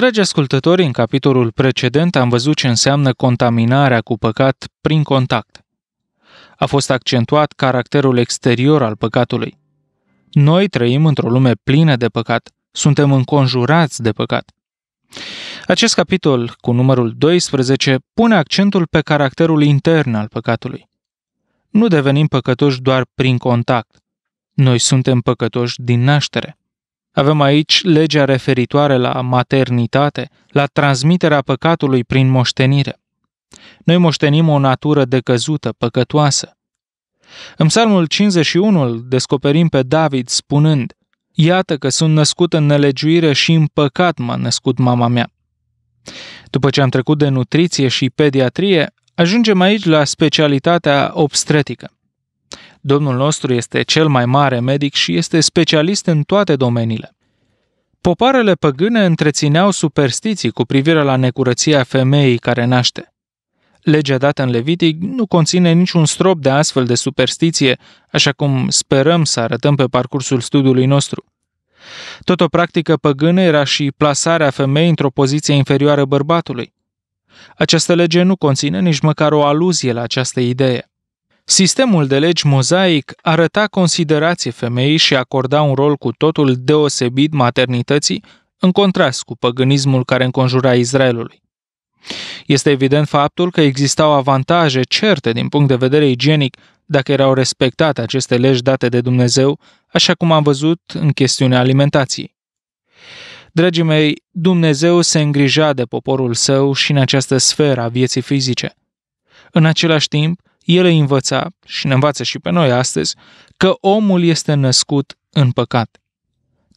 Dragi ascultători, în capitolul precedent am văzut ce înseamnă contaminarea cu păcat prin contact. A fost accentuat caracterul exterior al păcatului. Noi trăim într-o lume plină de păcat, suntem înconjurați de păcat. Acest capitol, cu numărul 12, pune accentul pe caracterul intern al păcatului. Nu devenim păcătoși doar prin contact. Noi suntem păcătoși din naștere. Avem aici legea referitoare la maternitate, la transmiterea păcatului prin moștenire. Noi moștenim o natură decăzută, păcătoasă. În psalmul 51 îl descoperim pe David spunând, Iată că sunt născut în nelegiuire și în păcat m-a născut mama mea. După ce am trecut de nutriție și pediatrie, ajungem aici la specialitatea obstetrică. Domnul nostru este cel mai mare medic și este specialist în toate domeniile. Popoarele păgâne întrețineau superstiții cu privire la necurăția femeii care naște. Legea dată în Levitic nu conține niciun strop de astfel de superstiție, așa cum sperăm să arătăm pe parcursul studiului nostru. Tot o practică păgână era și plasarea femeii într-o poziție inferioară bărbatului. Această lege nu conține nici măcar o aluzie la această idee. Sistemul de legi mozaic arăta considerație femeii și acorda un rol cu totul deosebit maternității, în contrast cu păgânismul care înconjura Israelului. Este evident faptul că existau avantaje certe din punct de vedere igienic dacă erau respectate aceste legi date de Dumnezeu, așa cum am văzut în chestiunea alimentației. Dragii mei, Dumnezeu se îngrija de poporul său și în această sferă a vieții fizice. În același timp, el îi învăța și ne învață și pe noi astăzi că omul este născut în păcat.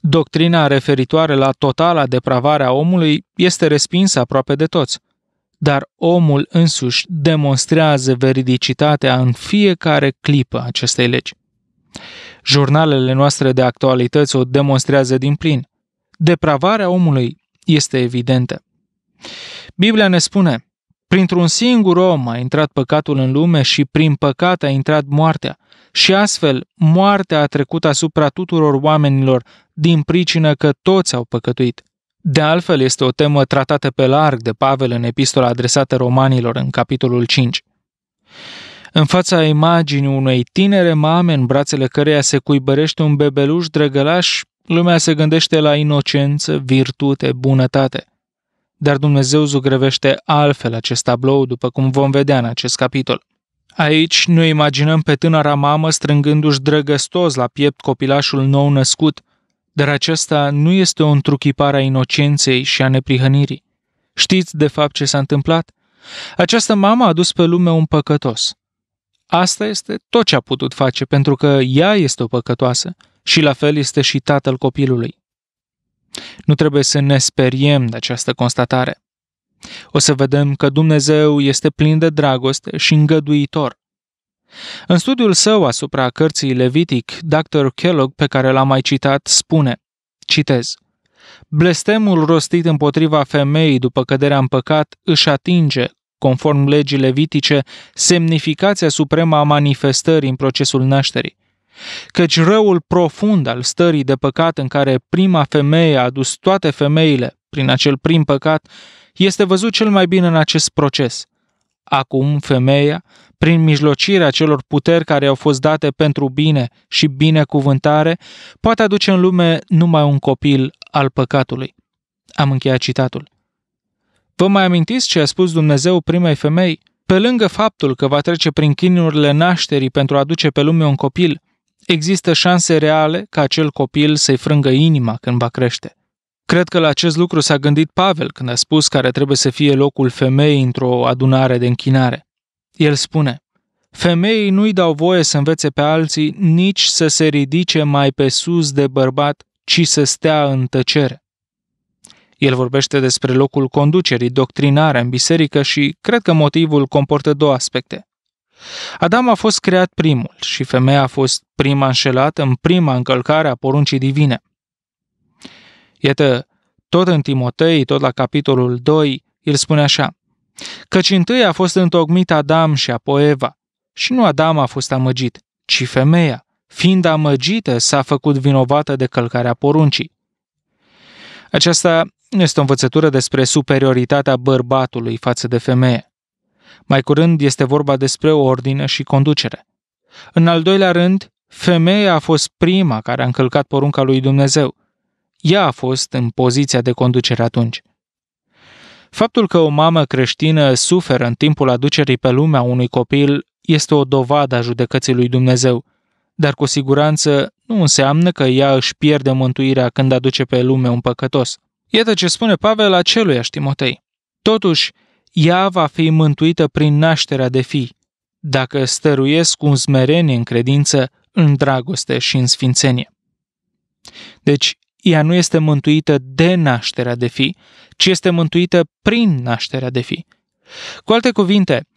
Doctrina referitoare la totala depravare a omului este respinsă aproape de toți, dar omul însuși demonstrează veridicitatea în fiecare clipă acestei legi. Jurnalele noastre de actualități o demonstrează din plin. Depravarea omului este evidentă. Biblia ne spune, Printr-un singur om a intrat păcatul în lume și prin păcat a intrat moartea. Și astfel, moartea a trecut asupra tuturor oamenilor din pricină că toți au păcătuit. De altfel, este o temă tratată pe larg de Pavel în epistola adresată romanilor în capitolul 5. În fața imaginii unei tinere mame în brațele căreia se cuibărește un bebeluș drăgălaș, lumea se gândește la inocență, virtute, bunătate – dar Dumnezeu zugrăvește altfel acest tablou, după cum vom vedea în acest capitol. Aici ne imaginăm pe tânăra mamă strângându-și drăgăstos la piept copilașul nou născut, dar aceasta nu este o întruchipare a inocenței și a neprihănirii. Știți de fapt ce s-a întâmplat? Această mamă a dus pe lume un păcătos. Asta este tot ce a putut face, pentru că ea este o păcătoasă și la fel este și tatăl copilului. Nu trebuie să ne speriem de această constatare. O să vedem că Dumnezeu este plin de dragoste și îngăduitor. În studiul său asupra cărții Levitic, Dr. Kellogg, pe care l-am mai citat, spune, citez, Blestemul rostit împotriva femeii după căderea în păcat își atinge, conform legii levitice, semnificația supremă a manifestării în procesul nașterii. Căci răul profund al stării de păcat în care prima femeie a adus toate femeile prin acel prim păcat este văzut cel mai bine în acest proces. Acum femeia, prin mijlocirea celor puteri care au fost date pentru bine și binecuvântare, poate aduce în lume numai un copil al păcatului. Am încheiat citatul. Vă mai amintiți ce a spus Dumnezeu primei femei? Pe lângă faptul că va trece prin chinurile nașterii pentru a aduce pe lume un copil, există șanse reale ca acel copil să-i frângă inima când va crește. Cred că la acest lucru s-a gândit Pavel când a spus care trebuie să fie locul femeii într-o adunare de închinare. El spune, Femeii nu-i dau voie să învețe pe alții, nici să se ridice mai pe sus de bărbat, ci să stea în tăcere. El vorbește despre locul conducerii doctrinare în biserică și cred că motivul comportă două aspecte. Adam a fost creat primul și femeia a fost prima înșelată în prima încălcare a poruncii divine. Iată, tot în Timotei, tot la capitolul 2, el spune așa, Căci întâi a fost întocmit Adam și apoi Eva, și nu Adam a fost amăgit, ci femeia, fiind amăgită, s-a făcut vinovată de călcarea poruncii. Aceasta este o învățătură despre superioritatea bărbatului față de femeie. Mai curând este vorba despre ordine și conducere. În al doilea rând, femeia a fost prima care a încălcat porunca lui Dumnezeu. Ea a fost în poziția de conducere atunci. Faptul că o mamă creștină suferă în timpul aducerii pe lumea unui copil este o dovadă a judecății lui Dumnezeu, dar cu siguranță nu înseamnă că ea își pierde mântuirea când aduce pe lume un păcătos. Iată ce spune Pavel aceluiași Timotei. Totuși, ea va fi mântuită prin nașterea de fii, dacă stăruiesc un smerenie în credință, în dragoste și în sfințenie. Deci, ea nu este mântuită de nașterea de fii, ci este mântuită prin nașterea de fii. Cu alte cuvinte,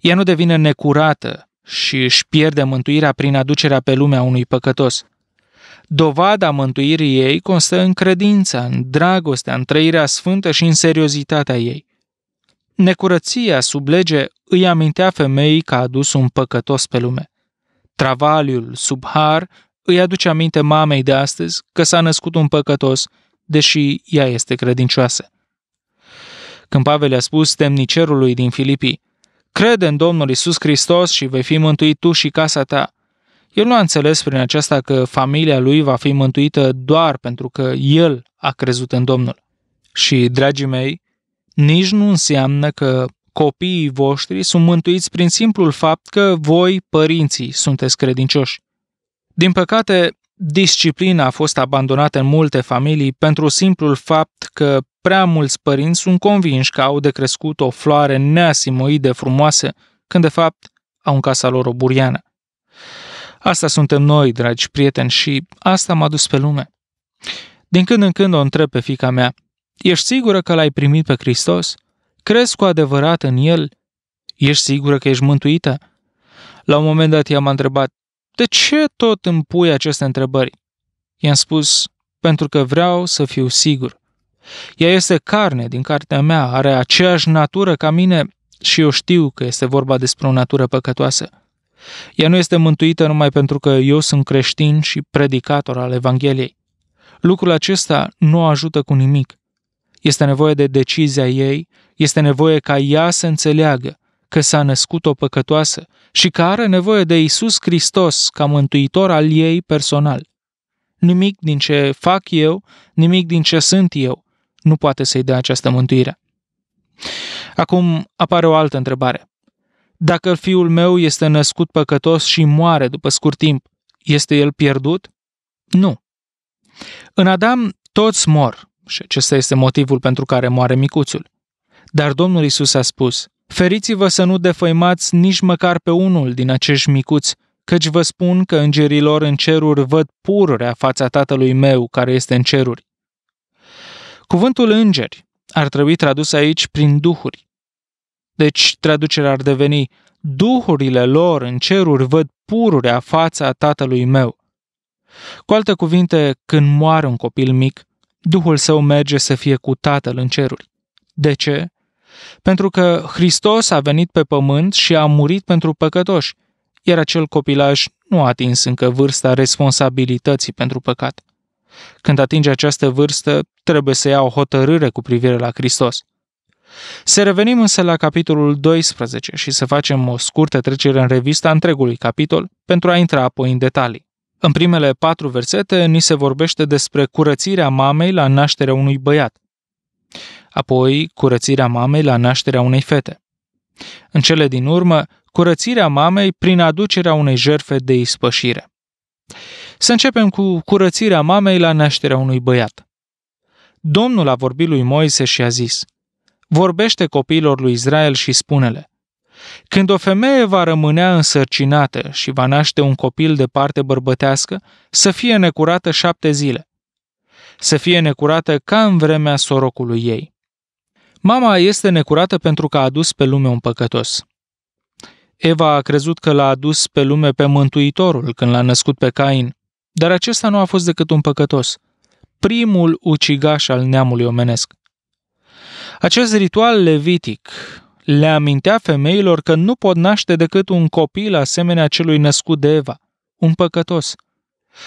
ea nu devine necurată și își pierde mântuirea prin aducerea pe lumea unui păcătos. Dovada mântuirii ei constă în credința, în dragostea, în trăirea sfântă și în seriozitatea ei. Necurăția sub lege îi amintea femeii că a adus un păcătos pe lume. Travaliul sub har îi aduce aminte mamei de astăzi că s-a născut un păcătos, deși ea este credincioasă. Când Pavel a spus temnicerului din Filipii, Crede în Domnul Isus Hristos și vei fi mântuit tu și casa ta. El nu a înțeles prin aceasta că familia lui va fi mântuită doar pentru că el a crezut în Domnul. Și, dragii mei, nici nu înseamnă că copiii voștri sunt mântuiți prin simplul fapt că voi, părinții, sunteți credincioși. Din păcate, disciplina a fost abandonată în multe familii pentru simplul fapt că prea mulți părinți sunt convinși că au de crescut o floare neasimuit de frumoasă, când de fapt au în casa lor o buriană. Asta suntem noi, dragi prieteni, și asta m-a dus pe lume. Din când în când o întreb pe fica mea, Ești sigură că l-ai primit pe Hristos? Crezi cu adevărat în El? Ești sigură că ești mântuită? La un moment dat i-am întrebat, de ce tot îmi pui aceste întrebări? I-am spus, pentru că vreau să fiu sigur. Ea este carne din cartea mea, are aceeași natură ca mine și eu știu că este vorba despre o natură păcătoasă. Ea nu este mântuită numai pentru că eu sunt creștin și predicator al Evangheliei. Lucrul acesta nu ajută cu nimic. Este nevoie de decizia ei, este nevoie ca ea să înțeleagă că s-a născut o păcătoasă și că are nevoie de Isus Hristos ca mântuitor al ei personal. Nimic din ce fac eu, nimic din ce sunt eu, nu poate să-i dea această mântuire. Acum apare o altă întrebare. Dacă fiul meu este născut păcătos și moare după scurt timp, este el pierdut? Nu. În Adam toți mor, și acesta este motivul pentru care moare micuțul. Dar Domnul Isus a spus, Feriți-vă să nu defăimați nici măcar pe unul din acești micuți, căci vă spun că îngerilor în ceruri văd pururea fața tatălui meu care este în ceruri. Cuvântul îngeri ar trebui tradus aici prin duhuri. Deci traducerea ar deveni Duhurile lor în ceruri văd pururea fața tatălui meu. Cu alte cuvinte, când moare un copil mic, Duhul său merge să fie cu Tatăl în ceruri. De ce? Pentru că Hristos a venit pe pământ și a murit pentru păcătoși, iar acel copilaj nu a atins încă vârsta responsabilității pentru păcat. Când atinge această vârstă, trebuie să ia o hotărâre cu privire la Hristos. Să revenim însă la capitolul 12 și să facem o scurtă trecere în revista întregului capitol pentru a intra apoi în detalii. În primele patru versete ni se vorbește despre curățirea mamei la nașterea unui băiat, apoi curățirea mamei la nașterea unei fete. În cele din urmă, curățirea mamei prin aducerea unei jerfe de ispășire. Să începem cu curățirea mamei la nașterea unui băiat. Domnul a vorbit lui Moise și a zis, Vorbește copiilor lui Israel și spune-le, când o femeie va rămâne însărcinată și va naște un copil de parte bărbătească, să fie necurată șapte zile. Să fie necurată ca în vremea sorocului ei. Mama este necurată pentru că a adus pe lume un păcătos. Eva a crezut că l-a adus pe lume pe Mântuitorul când l-a născut pe Cain, dar acesta nu a fost decât un păcătos, primul ucigaș al neamului omenesc. Acest ritual levitic le amintea femeilor că nu pot naște decât un copil asemenea celui născut de Eva, un păcătos.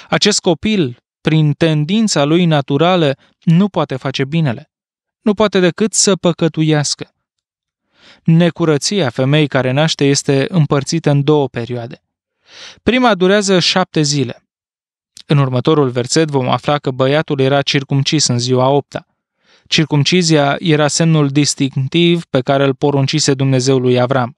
Acest copil, prin tendința lui naturală, nu poate face binele. Nu poate decât să păcătuiască. Necurăția femei care naște este împărțită în două perioade. Prima durează șapte zile. În următorul verset vom afla că băiatul era circumcis în ziua opta. Circumcizia era semnul distinctiv pe care îl poruncise Dumnezeu lui Avram.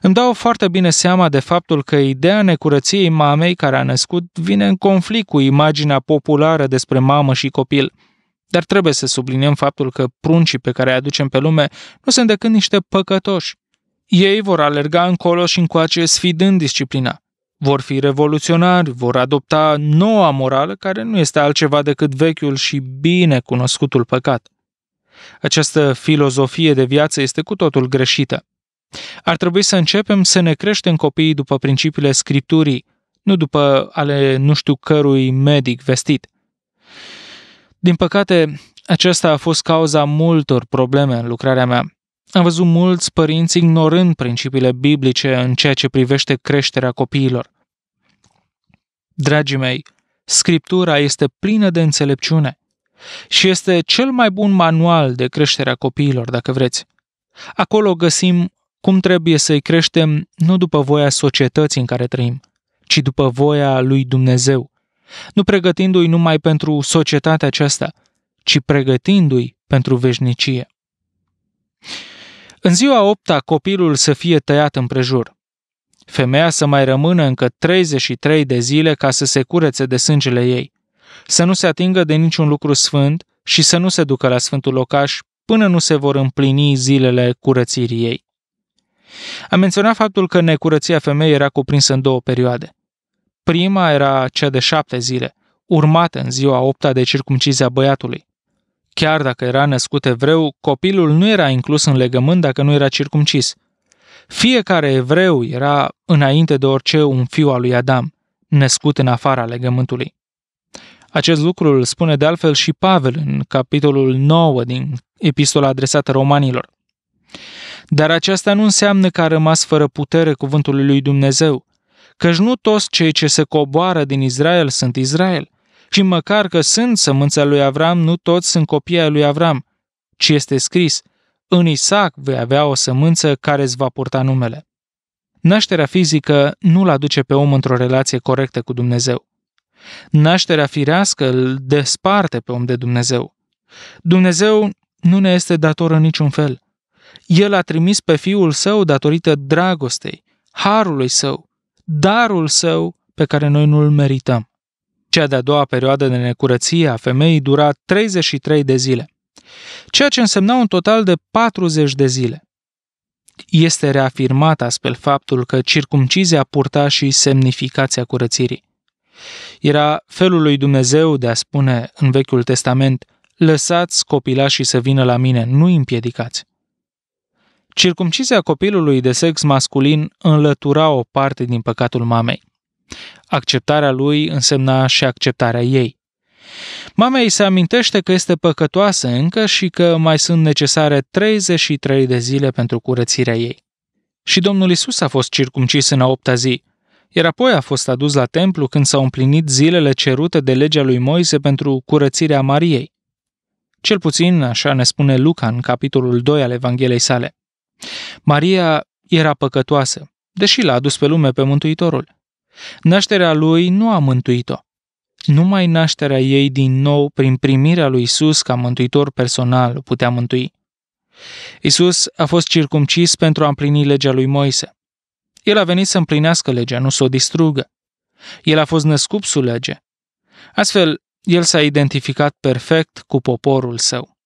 Îmi dau foarte bine seama de faptul că ideea necurăției mamei care a născut vine în conflict cu imaginea populară despre mamă și copil. Dar trebuie să subliniem faptul că pruncii pe care îi aducem pe lume nu sunt decât niște păcătoși. Ei vor alerga încolo și încoace sfidând disciplina vor fi revoluționari, vor adopta noua morală care nu este altceva decât vechiul și bine cunoscutul păcat. Această filozofie de viață este cu totul greșită. Ar trebui să începem să ne creștem copiii după principiile Scripturii, nu după ale nu știu cărui medic vestit. Din păcate, aceasta a fost cauza multor probleme în lucrarea mea. Am văzut mulți părinți ignorând principiile biblice în ceea ce privește creșterea copiilor. Dragii mei, Scriptura este plină de înțelepciune și este cel mai bun manual de creșterea copiilor, dacă vreți. Acolo găsim cum trebuie să-i creștem nu după voia societății în care trăim, ci după voia lui Dumnezeu, nu pregătindu-i numai pentru societatea aceasta, ci pregătindu-i pentru veșnicie. În ziua opta copilul să fie tăiat împrejur. Femeia să mai rămână încă 33 de zile ca să se curețe de sângele ei, să nu se atingă de niciun lucru sfânt și să nu se ducă la sfântul locaș până nu se vor împlini zilele curățirii ei. Am menționat faptul că necurăția femeii era cuprinsă în două perioade. Prima era cea de șapte zile, urmată în ziua opta de circumcizia băiatului. Chiar dacă era născut evreu, copilul nu era inclus în legământ dacă nu era circumcis. Fiecare evreu era, înainte de orice, un fiu al lui Adam, născut în afara legământului. Acest lucru îl spune de altfel și Pavel în capitolul 9 din epistola adresată romanilor. Dar aceasta nu înseamnă că a rămas fără putere cuvântul lui Dumnezeu, căci nu toți cei ce se coboară din Israel sunt Israel, și măcar că sunt sămânța lui Avram, nu toți sunt copiii lui Avram, ci este scris, în Isaac vei avea o sămânță care îți va purta numele. Nașterea fizică nu-l aduce pe om într-o relație corectă cu Dumnezeu. Nașterea firească îl desparte pe om de Dumnezeu. Dumnezeu nu ne este dator în niciun fel. El a trimis pe Fiul Său datorită dragostei, harului Său, darul Său pe care noi nu-l merităm. Cea de-a doua perioadă de necurăție a femeii dura 33 de zile, ceea ce însemna un total de 40 de zile. Este reafirmat astfel faptul că circumcizia purta și semnificația curățirii. Era felul lui Dumnezeu de a spune în Vechiul Testament, lăsați copilașii să vină la mine, nu împiedicați. Circumcizia copilului de sex masculin înlătura o parte din păcatul mamei. Acceptarea lui însemna și acceptarea ei. Mama se amintește că este păcătoasă încă și că mai sunt necesare 33 de zile pentru curățirea ei. Și Domnul Isus a fost circumcis în a opta zi, iar apoi a fost adus la templu când s-au împlinit zilele cerute de legea lui Moise pentru curățirea Mariei. Cel puțin așa ne spune Luca în capitolul 2 al Evangheliei sale. Maria era păcătoasă, deși l-a adus pe lume pe Mântuitorul. Nașterea lui nu a mântuit-o. Numai nașterea ei din nou prin primirea lui Isus ca mântuitor personal o putea mântui. Isus a fost circumcis pentru a împlini legea lui Moise. El a venit să împlinească legea, nu să o distrugă. El a fost născut sub lege. Astfel, el s-a identificat perfect cu poporul său.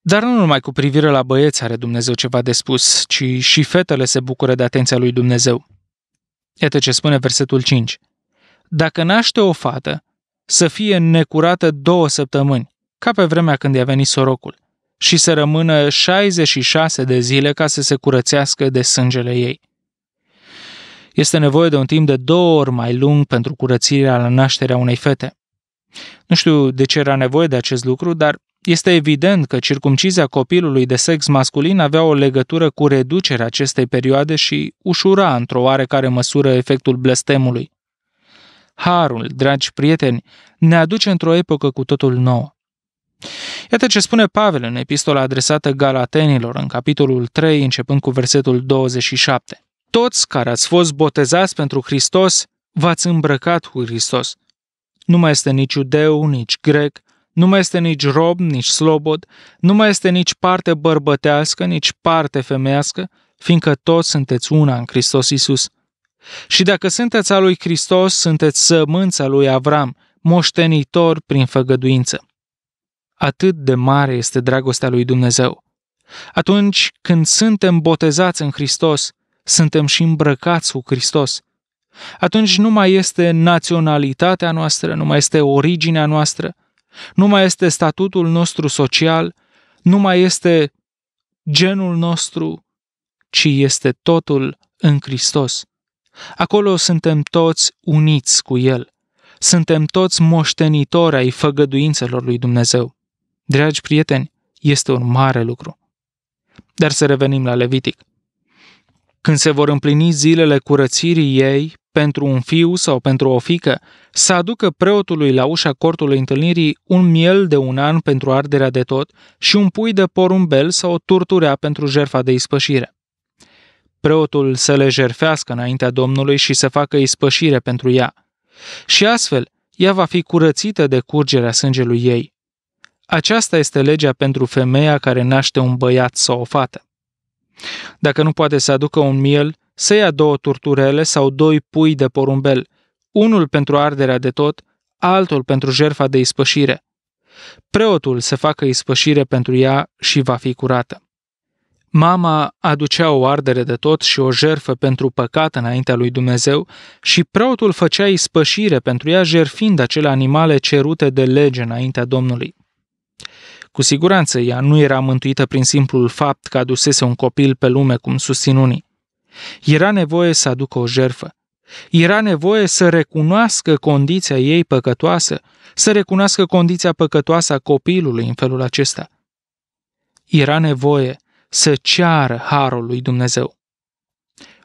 Dar nu numai cu privire la băieți are Dumnezeu ceva de spus, ci și fetele se bucură de atenția lui Dumnezeu. Iată ce spune versetul 5. Dacă naște o fată, să fie necurată două săptămâni, ca pe vremea când i-a venit sorocul, și să rămână 66 de zile ca să se curățească de sângele ei. Este nevoie de un timp de două ori mai lung pentru curățirea la nașterea unei fete. Nu știu de ce era nevoie de acest lucru, dar este evident că circumcizia copilului de sex masculin avea o legătură cu reducerea acestei perioade și ușura într-o oarecare măsură efectul blestemului. Harul, dragi prieteni, ne aduce într-o epocă cu totul nouă. Iată ce spune Pavel în epistola adresată Galatenilor, în capitolul 3, începând cu versetul 27. Toți care ați fost botezați pentru Hristos, v-ați îmbrăcat cu Hristos. Nu mai este nici iudeu, nici grec, nu mai este nici rob, nici slobod, nu mai este nici parte bărbătească, nici parte femească, fiindcă toți sunteți una în Hristos Isus. Și dacă sunteți al lui Hristos, sunteți sămânța lui Avram, moștenitor prin făgăduință. Atât de mare este dragostea lui Dumnezeu. Atunci când suntem botezați în Hristos, suntem și îmbrăcați cu Hristos. Atunci nu mai este naționalitatea noastră, nu mai este originea noastră, nu mai este statutul nostru social, nu mai este genul nostru, ci este totul în Hristos. Acolo suntem toți uniți cu El. Suntem toți moștenitori ai făgăduințelor lui Dumnezeu. Dragi prieteni, este un mare lucru. Dar să revenim la Levitic. Când se vor împlini zilele curățirii ei pentru un fiu sau pentru o fică, să aducă preotului la ușa cortului întâlnirii un miel de un an pentru arderea de tot și un pui de porumbel sau o turturea pentru jerfa de ispășire. Preotul să le jerfească înaintea Domnului și să facă ispășire pentru ea. Și astfel, ea va fi curățită de curgerea sângelui ei. Aceasta este legea pentru femeia care naște un băiat sau o fată. Dacă nu poate să aducă un miel, să ia două turturele sau doi pui de porumbel – unul pentru arderea de tot, altul pentru jertfa de ispășire. Preotul să facă ispășire pentru ea și va fi curată. Mama aducea o ardere de tot și o jerfă pentru păcat înaintea lui Dumnezeu și preotul făcea ispășire pentru ea jerfind acele animale cerute de lege înaintea Domnului. Cu siguranță ea nu era mântuită prin simplul fapt că adusese un copil pe lume, cum susțin unii. Era nevoie să aducă o jerfă. Era nevoie să recunoască condiția ei păcătoasă, să recunoască condiția păcătoasă a copilului în felul acesta. Era nevoie să ceară harul lui Dumnezeu.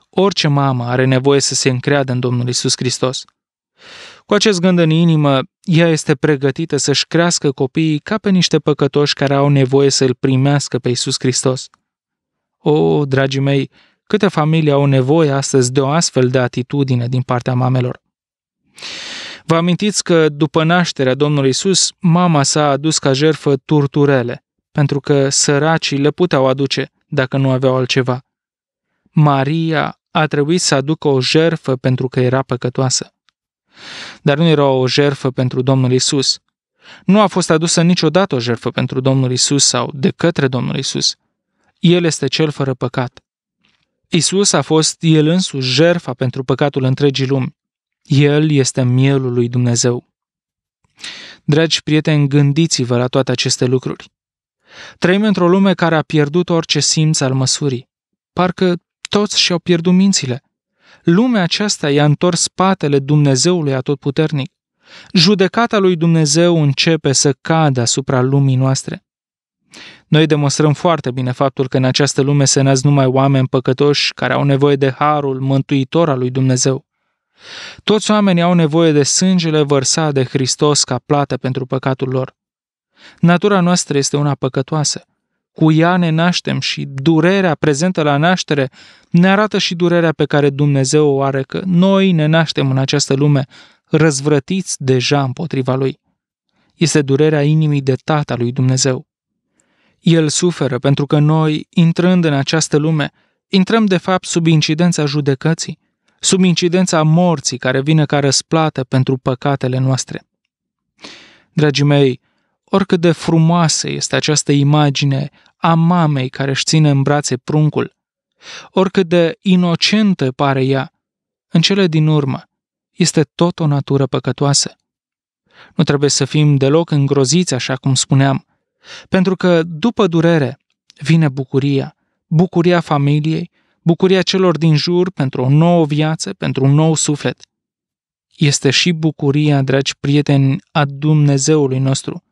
Orice mamă are nevoie să se încreadă în Domnul Isus Hristos. Cu acest gând în inimă, ea este pregătită să-și crească copiii ca pe niște păcătoși care au nevoie să-L primească pe Isus Hristos. O, dragii mei, Câte familii au nevoie astăzi de o astfel de atitudine din partea mamelor? Vă amintiți că după nașterea Domnului Isus, mama s-a adus ca jerfă turturele, pentru că săracii le puteau aduce dacă nu aveau altceva. Maria a trebuit să aducă o jerfă pentru că era păcătoasă. Dar nu era o jerfă pentru Domnul Isus. Nu a fost adusă niciodată o jerfă pentru Domnul Isus sau de către Domnul Isus. El este cel fără păcat. Isus a fost El însuși jerfa pentru păcatul întregii lumi. El este mielul lui Dumnezeu. Dragi prieteni, gândiți-vă la toate aceste lucruri. Trăim într-o lume care a pierdut orice simț al măsurii. Parcă toți și-au pierdut mințile. Lumea aceasta i-a întors spatele Dumnezeului atotputernic. Judecata lui Dumnezeu începe să cadă asupra lumii noastre. Noi demonstrăm foarte bine faptul că în această lume se nasc numai oameni păcătoși care au nevoie de harul mântuitor al lui Dumnezeu. Toți oamenii au nevoie de sângele vărsat de Hristos ca plată pentru păcatul lor. Natura noastră este una păcătoasă. Cu ea ne naștem și durerea prezentă la naștere ne arată și durerea pe care Dumnezeu o are că noi ne naștem în această lume răzvrătiți deja împotriva Lui. Este durerea inimii de Tata lui Dumnezeu. El suferă pentru că noi, intrând în această lume, intrăm de fapt sub incidența judecății, sub incidența morții care vine ca răsplată pentru păcatele noastre. Dragii mei, oricât de frumoasă este această imagine a mamei care își ține în brațe pruncul, oricât de inocentă pare ea, în cele din urmă este tot o natură păcătoasă. Nu trebuie să fim deloc îngroziți, așa cum spuneam, pentru că după durere vine bucuria, bucuria familiei, bucuria celor din jur pentru o nouă viață, pentru un nou suflet. Este și bucuria, dragi prieteni, a Dumnezeului nostru.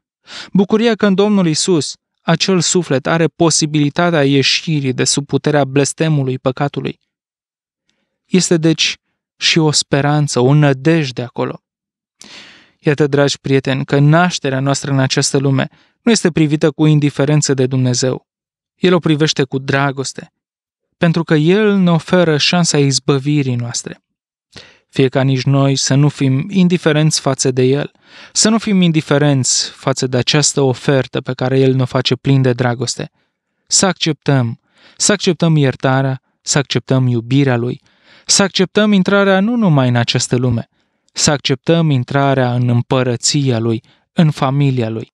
Bucuria că în Domnul Isus, acel suflet are posibilitatea ieșirii de sub puterea blestemului păcatului. Este deci și o speranță, o nădejde acolo. Iată, dragi prieteni, că nașterea noastră în această lume nu este privită cu indiferență de Dumnezeu. El o privește cu dragoste, pentru că El ne oferă șansa izbăvirii noastre. Fie ca nici noi să nu fim indiferenți față de El, să nu fim indiferenți față de această ofertă pe care El ne face plin de dragoste. Să acceptăm, să acceptăm iertarea, să acceptăm iubirea Lui, să acceptăm intrarea nu numai în această lume, să acceptăm intrarea în împărăția Lui, în familia Lui.